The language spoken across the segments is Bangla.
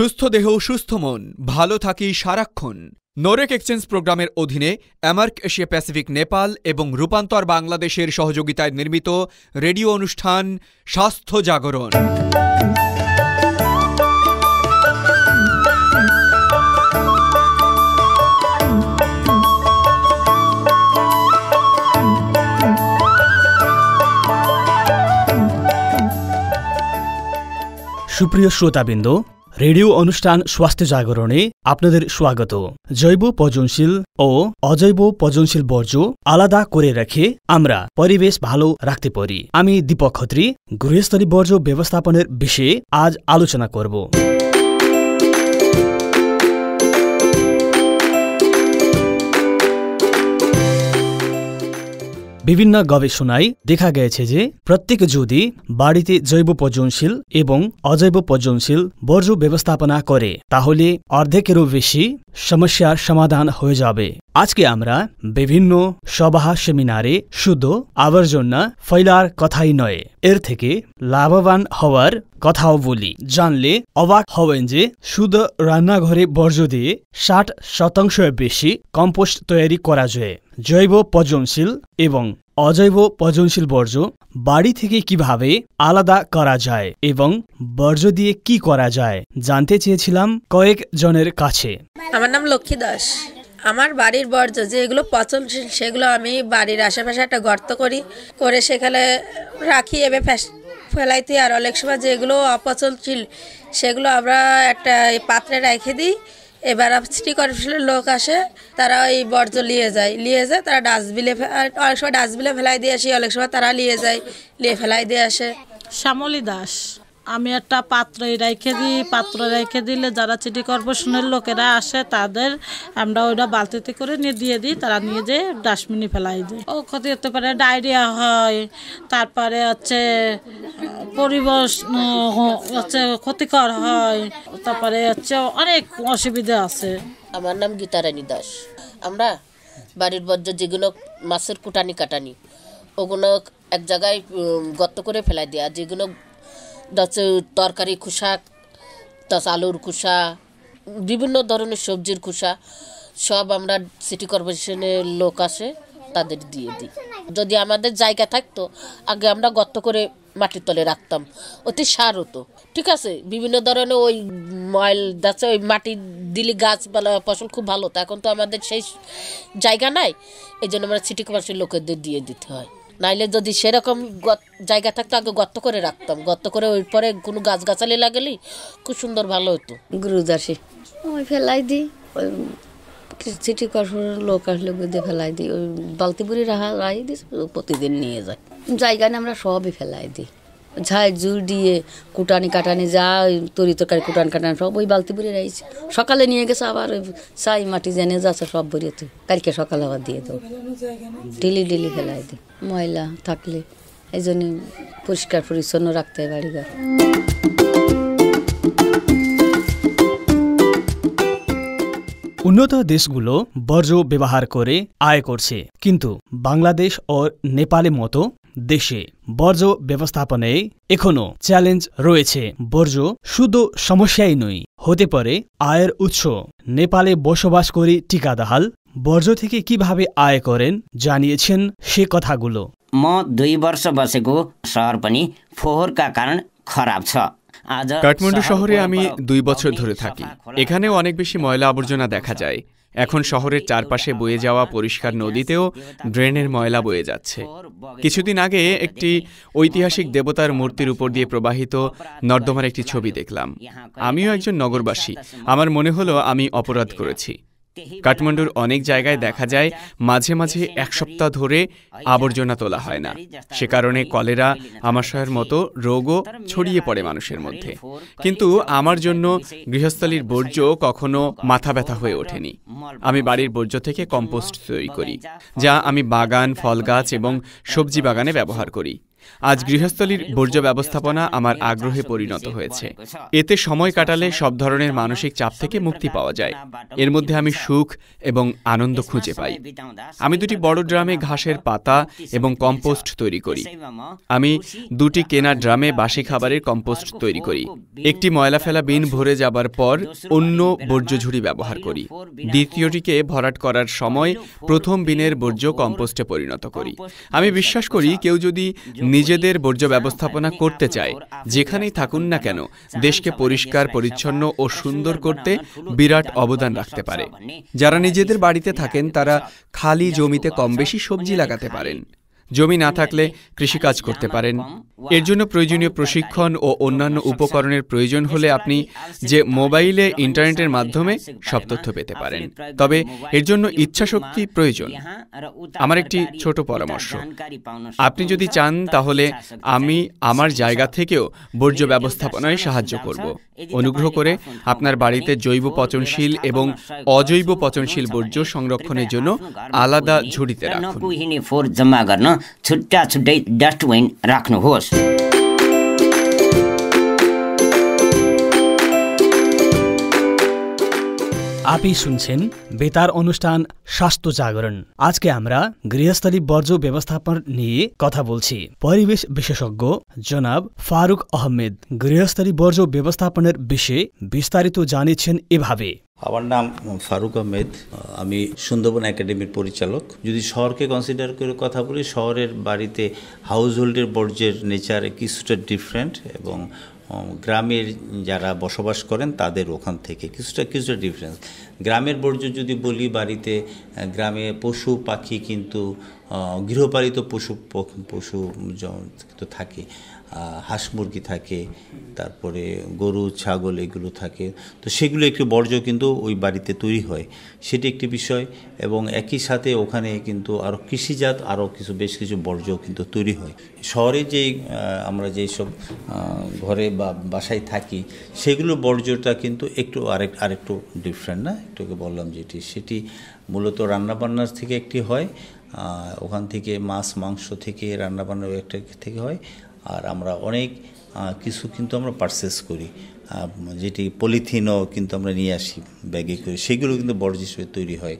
সুস্থ দেহ সুস্থ মন ভালো থাকি সারাক্ষণ নোরেক এক্সচেঞ্জ প্রোগ্রামের অধীনে অ্যামার্ক এশিয়া প্যাসিফিক নেপাল এবং রূপান্তর বাংলাদেশের সহযোগিতায় নির্মিত রেডিও অনুষ্ঠান স্বাস্থ্য জাগরণ সুপ্রিয় শ্রোতাবৃন্দ রেডিও অনুষ্ঠান স্বাস্থ্য জাগরণে আপনাদের স্বাগত জৈব পচনশীল ও অজৈব পচনশীল বর্জ্য আলাদা করে রেখে আমরা পরিবেশ ভালো রাখতে পারি আমি দীপক খত্রী গৃহস্থলী বর্জ্য ব্যবস্থাপনের বিষয়ে আজ আলোচনা করব বিভিন্ন গবেষণায় দেখা গেছে যে প্রত্যেক যদি বাড়িতে জৈব পর্যনশীল এবং অজৈব পর্যনশীল বর্জ্য ব্যবস্থাপনা করে তাহলে অর্ধেকেরও বেশি সমস্যার সমাধান হয়ে যাবে আজকে আমরা বিভিন্ন সভা সেমিনারে শুধু আবর্জনা ফৈলার কথাই নয় এর থেকে লাভবান হওয়ার কথাও বলি জানলে অবাক হবেন যে শুধু রান্নাঘরে বর্জ্য দিয়ে ষাট শতাংশ বেশি কম্পোস্ট তৈরি করা যায় জৈব পচনশীল এবং অজৈব পচনশীল বর্জ্য বাড়ি থেকে কিভাবে আলাদা করা যায় এবং বর্জ্য দিয়ে কি করা যায় জানতে চেয়েছিলাম কয়েকজনের কাছে আমার নাম লক্ষ্মী দাস আমার বাড়ির বর্জ্য যেগুলো পচনশীল সেগুলো আমি বাড়ির আশেপাশে একটা গর্ত করি করে সেখানে রাখি এবার ফেলাইতে আর অনেক সময় যেগুলো অপচনশীল সেগুলো আমরা একটা পাত্রে রেখে দিই এবার সিটি কর্পোরেশনের লোক আসে তারা ওই বর্জ্য নিয়ে যায় নিয়ে যায় তারা ডাস্টবিনে অনেক সময় ডাস্টবিনে ফেলাই দিয়ে আসি অনেক সময় তারা নিয়ে যায় নিয়ে ফেলাই দিয়ে আসে শ্যামলী দাস আমি একটা পাত্র রেখে দিই পাত্র রেখে দিলে যারা চিটি কর্পোরেশনের লোকেরা আসে তাদের আমরা ওইটা বালতিতে করে নিয়ে দিয়ে দিই তারা নিয়ে যেয়ে ডাস্টবিনে ফেলাই দিই ও ক্ষতি হতে পারে ডায়রিয়া হয় তারপরে হচ্ছে পরিবেশ হচ্ছে ক্ষতিকর হয় তারপরে হচ্ছে অনেক অসুবিধা আছে আমার নাম গীতারানী দাস আমরা বাড়ির বর্জ্য যেগুলো মাছের কুটানি কাটানি ওগুলো এক জায়গায় গর্ত করে ফেলাই দেয় আর যেগুলো দশ তরকারি খোসা দশ আলুর খোসা বিভিন্ন ধরনের সবজির খোসা সব আমরা সিটি কর্পোরেশনের লোক আসে তাদের দিয়ে দিই যদি আমাদের জায়গা থাকতো আগে আমরা গর্ত করে মাটির তলে রাখতাম অতি সার হতো ঠিক আছে বিভিন্ন ধরনের ওই ময়ল যাচ্ছে ওই মাটি দিলে গাছপালা ফসল খুব ভালো হতো এখন তো আমাদের সেই জায়গা নাই এই জন্য আমরা সিটি কমার্সের লোকেদের দিয়ে দিতে হয় নাইলে যদি সেরকম জায়গা থাকতো আগে গর্ত করে রাখতাম গর্ত করে ওই পরে কোনো গাছগাছালি লাগালি খুব সুন্দর ভালো হতো গুরু ওই ফেলাই দিই ওই সিটি কর্পোরেশন লোক আসলে বেঁধে ফেলাই দিই ওই বালতিপুরি রাহা রাই দিই প্রতিদিন নিয়ে যায় জায়গা আমরা সবই ফেলাই দিই ঝাই জুল দিয়ে কুটানি কাটানি যা তরি তরকারি কুটানি কাটানি সব ওই বালতি ভরে রয়েছে সকালে নিয়ে গেছে আবার ওই ছাই মাটি জেনে যাচ্ছে সব ভরে তুই কালকে সকালে আবার দিয়ে দেবো ডেলি ডেলি ফেলাই দিই ময়লা থাকলে এই জন্য পরিষ্কার পরিচ্ছন্ন রাখতে হয় বাড়িঘর উন্নত দেশগুলো বর্জ্য ব্যবহার করে আয় করছে কিন্তু বাংলাদেশ ও নেপালের মতো দেশে বর্জ্য ব্যবস্থাপনে এখনো চ্যালেঞ্জ রয়েছে বর্জ্য শুধু সমস্যাই নয় হতে পারে আয়ের উৎস নেপালে বসবাস করি টিকাদাহাল বর্জ্য থেকে কিভাবে আয় করেন জানিয়েছেন সে কথাগুলো ম দুই বর্ষ বসেকো শহর पनि फोहोरका কারণ খারাপ ছ আজ কাঠমান্ডু শহরে আমি দুই বছর ধরে থাকি এখানেও অনেক বেশি ময়লা আবর্জনা দেখা যায় এখন শহরের চারপাশে বয়ে যাওয়া পরিষ্কার নদীতেও ড্রেনের ময়লা বয়ে যাচ্ছে কিছুদিন আগে একটি ঐতিহাসিক দেবতার মূর্তির উপর দিয়ে প্রবাহিত নর্দমার একটি ছবি দেখলাম আমিও একজন নগরবাসী আমার মনে হলো আমি অপরাধ করেছি কাঠমান্ডুর অনেক জায়গায় দেখা যায় মাঝে মাঝে এক সপ্তাহ ধরে আবর্জনা তোলা হয় না সে কারণে কলেরা আমাশয়ের মতো রোগও ছড়িয়ে পড়ে মানুষের মধ্যে কিন্তু আমার জন্য গৃহস্থলীর বর্জ্য কখনো মাথা ব্যথা হয়ে ওঠেনি আমি বাড়ির বর্জ্য থেকে কম্পোস্ট তৈরি করি যা আমি বাগান ফল গাছ এবং সবজি বাগানে ব্যবহার করি আজ গৃহস্থলীর বর্জ্য ব্যবস্থাপনা আমার আগ্রহে পরিণত হয়েছে এতে সময় কাটালে সব ধরনের মানসিক চাপ থেকে মুক্তি পাওয়া যায় এর মধ্যে আমি সুখ এবং আনন্দ খুঁজে পাই আমি দুটি বড় ড্রামে ঘাসের পাতা এবং কম্পোস্ট তৈরি করি আমি দুটি কেনা ড্রামে বাসি খাবারের কম্পোস্ট তৈরি করি একটি ময়লা ফেলা বিন ভরে যাবার পর অন্য বর্জ্য ঝুড়ি ব্যবহার করি দ্বিতীয়টিকে ভরাট করার সময় প্রথম বিনের বর্জ্য কম্পোস্টে পরিণত করি আমি বিশ্বাস করি কেউ যদি নিজেদের বর্জ্য ব্যবস্থাপনা করতে চায় যেখানেই থাকুন না কেন দেশকে পরিষ্কার পরিচ্ছন্ন ও সুন্দর করতে বিরাট অবদান রাখতে পারে যারা নিজেদের বাড়িতে থাকেন তারা খালি জমিতে কম বেশি সবজি লাগাতে পারেন জমি না থাকলে কৃষিকাজ করতে পারেন এর জন্য প্রয়োজনীয় প্রশিক্ষণ ও অন্যান্য উপকরণের প্রয়োজন হলে আপনি যে মোবাইলে ইন্টারনেটের মাধ্যমে সব তথ্য পেতে পারেন তবে এর জন্য ইচ্ছাশক্তি প্রয়োজন আমার একটি ছোট পরামর্শ আপনি যদি চান তাহলে আমি আমার জায়গা থেকেও বর্জ্য ব্যবস্থাপনায় সাহায্য করব অনুগ্রহ করে আপনার বাড়িতে জৈব পচনশীল এবং অজৈব পচনশীল বর্জ্য সংরক্ষণের জন্য আলাদা ঝুড়িতে রাখুন छुट्टा छुट्टै डस्टबिन राख्नुहोस् আপনি শুনছেন বেতার অনুষ্ঠান স্বাস্থ্য জাগরণ আজকে আমরা গৃহস্থলী বর্জ্য ব্যবস্থাপন নিয়ে কথা বলছি পরিবেশ বিশেষজ্ঞ জনাব ফারুক আহমেদ গৃহস্থলী বর্জ্য ব্যবস্থাপনের বিষয়ে বিস্তারিত জানিয়েছেন এভাবে আমার নাম ফারুক আহমেদ আমি সুন্দরবন একাডেমির পরিচালক যদি শহরকে কনসিডার করে কথা বলি শহরের বাড়িতে হাউস হোল্ডের বর্জ্যের নেচার কিছুটা ডিফারেন্ট এবং গ্রামের যারা বসবাস করেন তাদের ওখান থেকে কিছুটা কিছুটা ডিফারেন্স গ্রামের বর্জ্য যদি বলি বাড়িতে গ্রামে পশু পাখি কিন্তু গৃহপালিত পশু পশু তো থাকে হাঁস মুরগি থাকে তারপরে গরু ছাগল এগুলো থাকে তো সেগুলো একটি বর্জ্য কিন্তু ওই বাড়িতে তৈরি হয় সেটি একটি বিষয় এবং একই সাথে ওখানে কিন্তু আরও কৃষিজাত আরও কিছু বেশ কিছু বর্জ্য কিন্তু তৈরি হয় শহরে যে আমরা যেই সব ঘরে বা বাসায় থাকি সেগুলো বর্জ্যটা কিন্তু একটু আরেক আরেকটু ডিফারেন্ট না একটুকে বললাম যেটি সেটি মূলত রান্নাবান্নার থেকে একটি হয় ওখান থেকে মাছ মাংস থেকে রান্নাবান্নার একটা থেকে হয় আর আমরা অনেক কিছু কিন্তু আমরা পারচেস করি যেটি পলিথিনও কিন্তু আমরা নিয়ে আসি ব্যাগে করে সেগুলো কিন্তু বর্জ্য হিসেবে তৈরি হয়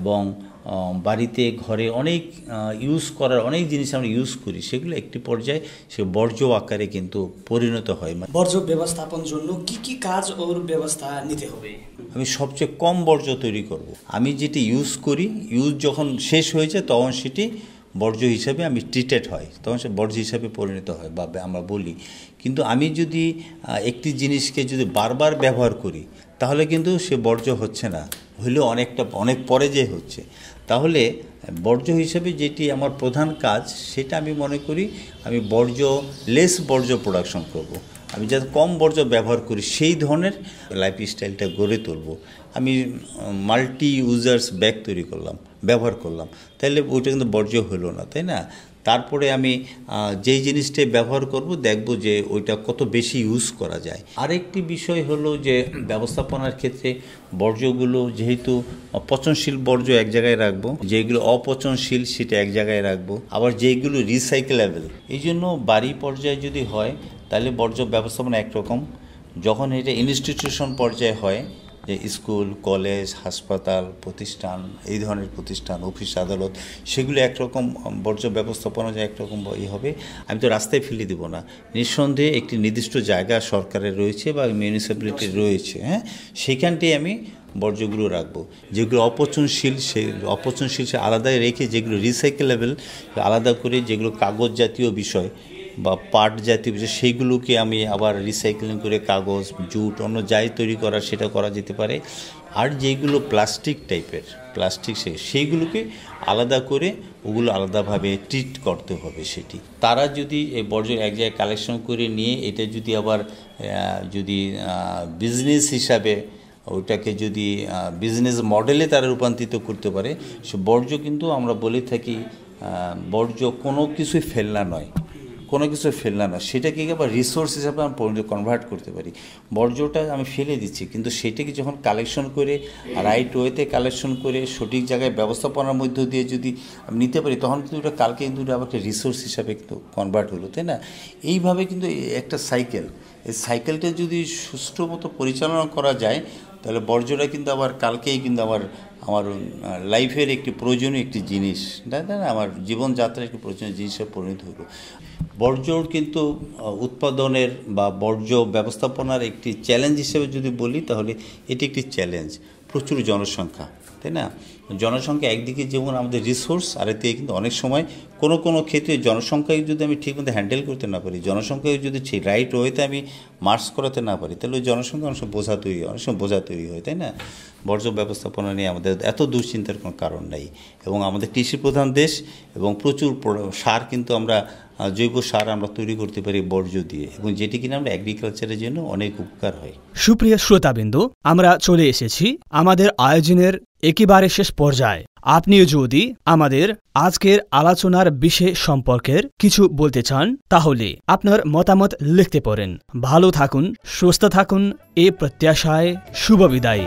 এবং বাড়িতে ঘরে অনেক ইউজ করার অনেক জিনিস আমরা ইউজ করি সেগুলো একটি পর্যায়ে সে বর্জ্য আকারে কিন্তু পরিণত হয় মানে বর্জ্য ব্যবস্থাপন জন্য কি কি কাজ ওর ব্যবস্থা নিতে হবে আমি সবচেয়ে কম বর্জ্য তৈরি করব। আমি যেটি ইউজ করি ইউজ যখন শেষ হয়ে যায় তখন সেটি বর্জ্য হিসাবে আমি ট্রিটেড হয় তখন সে বর্জ্য হিসাবে পরিণত হয় বা আমরা বলি কিন্তু আমি যদি একটি জিনিসকে যদি বারবার ব্যবহার করি তাহলে কিন্তু সে বর্জ্য হচ্ছে না হইলেও অনেকটা অনেক পরে যে হচ্ছে তাহলে বর্জ্য হিসেবে যেটি আমার প্রধান কাজ সেটা আমি মনে করি আমি বর্জ্য লেস বর্জ্য প্রোডাকশন করব আমি যাতে কম বর্জ্য ব্যবহার করি সেই ধরনের লাইফস্টাইলটা গড়ে তুলব আমি মাল্টি ইউজার্স ব্যাগ তৈরি করলাম ব্যবহার করলাম তাহলে ওইটা কিন্তু বর্জ্য হলো না তাই না তারপরে আমি যেই জিনিসটাই ব্যবহার করব দেখব যে ওইটা কত বেশি ইউজ করা যায় আরেকটি বিষয় হলো যে ব্যবস্থাপনার ক্ষেত্রে বর্জ্যগুলো যেহেতু পচনশীল বর্জ্য এক জায়গায় রাখবো যেগুলো অপচনশীল সেটা এক জায়গায় রাখবো আবার যেগুলো রিসাইকেলেবল এই জন্য বাড়ি পর্যায়ে যদি হয় তাহলে বর্জ্য ব্যবস্থাপনা একরকম যখন এটা ইনস্টিটিউশন পর্যায়ে হয় স্কুল কলেজ হাসপাতাল প্রতিষ্ঠান এই ধরনের প্রতিষ্ঠান অফিস আদালত সেগুলো একরকম বর্জ্য ব্যবস্থাপনা যে একরকম ই হবে আমি তো রাস্তায় ফেলে দেবো না নিঃসন্দেহে একটি নির্দিষ্ট জায়গা সরকারের রয়েছে বা মিউনিসিপ্যালিটি রয়েছে হ্যাঁ সেখানটি আমি বর্জ্যগুলো রাখবো যেগুলো অপচনশীল সে অপচনশীল সে আলাদায় রেখে যেগুলো রিসাইকেলেবেল আলাদা করে যেগুলো কাগজ জাতীয় বিষয় বা পাট জাতীয় বিষয় সেইগুলোকে আমি আবার রিসাইক্লিং করে কাগজ জুট অন্য যাই তৈরি করা সেটা করা যেতে পারে আর যেগুলো প্লাস্টিক টাইপের প্লাস্টিক সে সেইগুলোকে আলাদা করে ওগুলো আলাদাভাবে ট্রিট করতে হবে সেটি তারা যদি এই বর্জ্য এক জায়গায় কালেকশন করে নিয়ে এটা যদি আবার যদি বিজনেস হিসাবে ওটাকে যদি বিজনেস মডেলে তারা রূপান্তরিত করতে পারে সে বর্জ্য কিন্তু আমরা বলে থাকি বর্জ্য কোনো কিছুই ফেলনা নয় কোনো কিছু ফেললাম না সেটাকে আবার রিসোর্স হিসাবে আমি কনভার্ট করতে পারি বর্জ্যটা আমি ফেলে দিচ্ছি কিন্তু সেটাকে যখন কালেকশন করে রাইট ওয়েতে কালেকশন করে সঠিক জায়গায় ব্যবস্থাপনার মধ্য দিয়ে যদি আমি নিতে পারি তখন কিন্তু ওটা কালকে কিন্তু আবার রিসোর্স হিসাবে কিন্তু কনভার্ট হলো তাই না এইভাবে কিন্তু একটা সাইকেল এই সাইকেলটা যদি সুষ্ঠু মতো পরিচালনা করা যায় তাহলে বর্জ্যটা কিন্তু আবার কালকেই কিন্তু আবার আমার লাইফের একটি প্রয়োজনীয় একটি জিনিস না আমার জীবনযাত্রার একটি প্রয়োজনীয় জিনিসে পরিণত হলো বর্জ্যর কিন্তু উৎপাদনের বা বর্জ্য ব্যবস্থাপনার একটি চ্যালেঞ্জ হিসেবে যদি বলি তাহলে এটি একটি চ্যালেঞ্জ প্রচুর জনসংখ্যা তাই না জনসংখ্যা একদিকে যেমন আমাদের রিসোর্স আর এতে কিন্তু অনেক সময় কোনো কোনো ক্ষেত্রে জনসংখ্যায় যদি আমি ঠিকমতো হ্যান্ডেল করতে না পারি জনসংখ্যায় যদি ঠিক রাইট ওয়েতে আমি মার্চ করাতে না পারি তাহলে ওই জনসংখ্যা অনেক সময় বোঝা তৈরি অনেক সময় বোঝা তৈরি হয় তাই না বর্জ্য ব্যবস্থাপনা নিয়ে আমাদের এত দুশ্চিন্তার কোনো কারণ নাই এবং আমাদের কৃষি প্রধান দেশ এবং প্রচুর সার কিন্তু আমরা জৈব সার আমরা তৈরি করতে পারি বর্জ্য দিয়ে এবং যেটি কিনা আমরা অ্যাগ্রিকালচারের জন্য অনেক উপকার হয় সুপ্রিয় শ্রোতাবৃন্দ আমরা চলে এসেছি আমাদের আয়োজনের একেবারে শেষ পর্যায়ে আপনিও যদি আমাদের আজকের আলোচনার বিষয় সম্পর্কের কিছু বলতে চান তাহলে আপনার মতামত লিখতে পারেন ভালো থাকুন সুস্থ থাকুন এ প্রত্যাশায় শুভ বিদায়